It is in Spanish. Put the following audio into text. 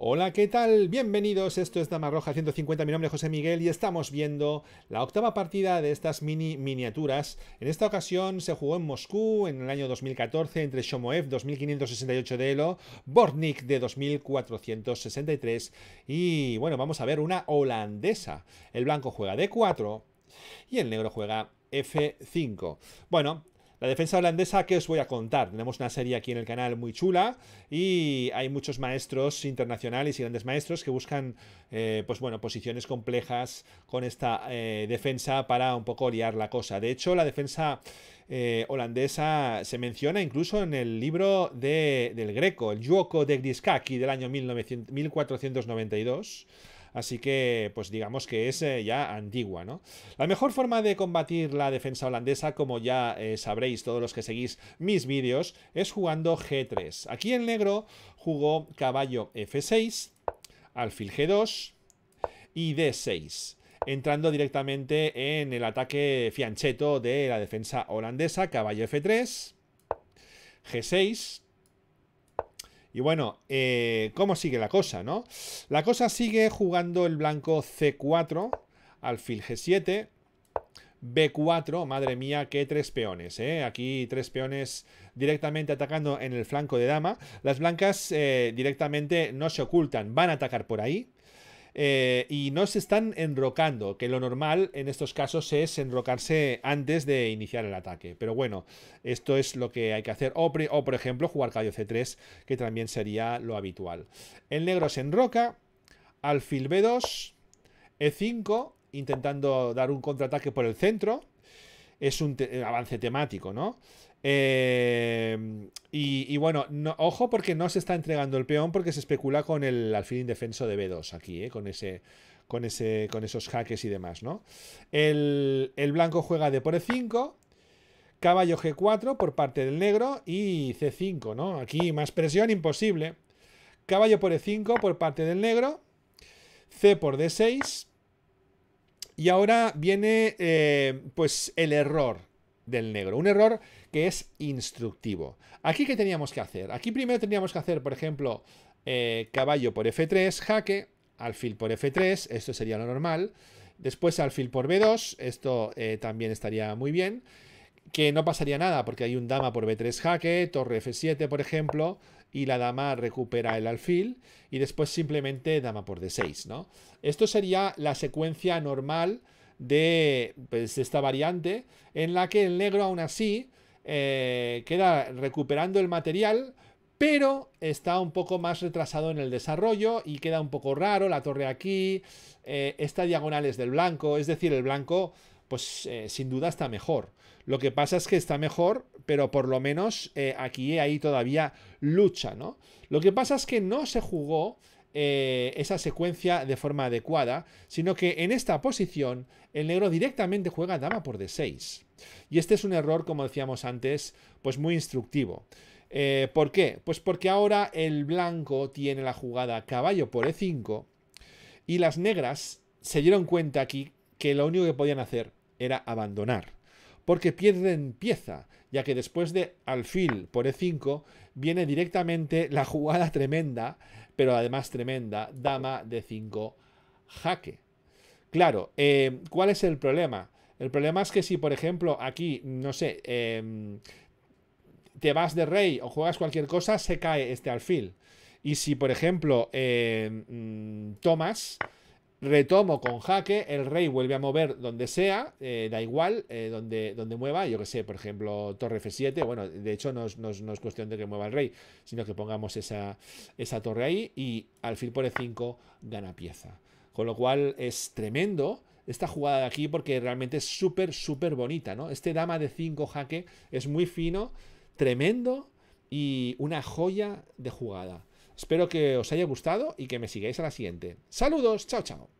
Hola, ¿qué tal? Bienvenidos, esto es Dama Roja 150, mi nombre es José Miguel y estamos viendo la octava partida de estas mini miniaturas. En esta ocasión se jugó en Moscú en el año 2014 entre Shomoev 2568 de Elo, Bornik de 2463 y bueno, vamos a ver una holandesa. El blanco juega D4 y el negro juega F5. Bueno, la defensa holandesa que os voy a contar. Tenemos una serie aquí en el canal muy chula y hay muchos maestros internacionales y grandes maestros que buscan eh, pues bueno, posiciones complejas con esta eh, defensa para un poco liar la cosa. De hecho, la defensa eh, holandesa se menciona incluso en el libro de, del Greco, el Yuoko de Griskaki del año 1492 así que pues digamos que es eh, ya antigua. ¿no? La mejor forma de combatir la defensa holandesa, como ya eh, sabréis todos los que seguís mis vídeos, es jugando G3. Aquí el negro jugó caballo F6, alfil G2 y D6 entrando directamente en el ataque fiancheto de la defensa holandesa, caballo F3, G6, y bueno, eh, ¿cómo sigue la cosa, no? La cosa sigue jugando el blanco C4, alfil G7, B4, madre mía, qué tres peones, ¿eh? Aquí tres peones directamente atacando en el flanco de dama. Las blancas eh, directamente no se ocultan, van a atacar por ahí. Eh, y no se están enrocando, que lo normal en estos casos es enrocarse antes de iniciar el ataque. Pero bueno, esto es lo que hay que hacer. O, por ejemplo, jugar caballo C3, que también sería lo habitual. El negro se enroca, alfil B2, E5, intentando dar un contraataque por el centro. Es un avance temático, ¿no? Em, y, bueno, ojo porque no se está entregando el peón porque se especula con el alfil indefenso de B2 aquí, eh, con, ese, con, ese, con esos jaques y demás, ¿no? El, blanco juega de por E5, caballo G4 por parte del negro y C5, ¿no? Aquí más presión imposible. Caballo por E5 por parte del negro, C por D6 y ahora viene eh, pues el error del negro. Un error que es instructivo. Aquí, ¿qué teníamos que hacer? Aquí primero teníamos que hacer, por ejemplo, eh, caballo por F3, jaque, alfil por F3, esto sería lo normal. Después alfil por B2, esto eh, también estaría muy bien. Que no pasaría nada, porque hay un dama por B3 jaque, torre F7, por ejemplo, y la dama recupera el alfil, y después simplemente dama por D6, ¿no? Esto sería la secuencia normal de, pues, esta variante, en la que el negro aún así eh, queda recuperando el material, pero está un poco más retrasado en el desarrollo y queda un poco raro la torre aquí, eh, esta diagonal es del blanco, es decir, el blanco pues eh, sin duda está mejor. Lo que pasa es que está mejor, pero por lo menos aquí aquí ahí todavía lucha, ¿no? Lo que pasa es que no se jugó eh, esa secuencia de forma adecuada, sino que en esta posición el negro directamente juega dama por d6. Y este es un error, como decíamos antes, pues muy instructivo. Eh, ¿Por qué? Pues porque ahora el blanco tiene la jugada caballo por e5 y las negras se dieron cuenta aquí que lo único que podían hacer era abandonar, porque pierden pieza, ya que después de alfil por e5 viene directamente la jugada tremenda pero además tremenda, dama de 5 jaque. Claro, em, ¿cuál es el problema? El problema es que si, por ejemplo, aquí, no sé, em, te vas de rey o juegas cualquier cosa, se cae este alfil. Y si, por ejemplo, em, mm, tomas, Retomo con jaque, el rey vuelve a mover donde sea, eh, da igual, eh, donde, donde mueva, yo que sé, por ejemplo, torre F7, bueno, de hecho no es, cuestión de que mueva el rey, sino que pongamos esa, torre ahí y alfil por E5 gana pieza. Con lo cual es tremendo esta jugada de aquí porque realmente es súper, súper bonita, ¿no? Este dama de 5 jaque es muy fino, tremendo y una joya de jugada. Espero que os haya gustado y que me sigáis a la siguiente. Saludos, chao, chao.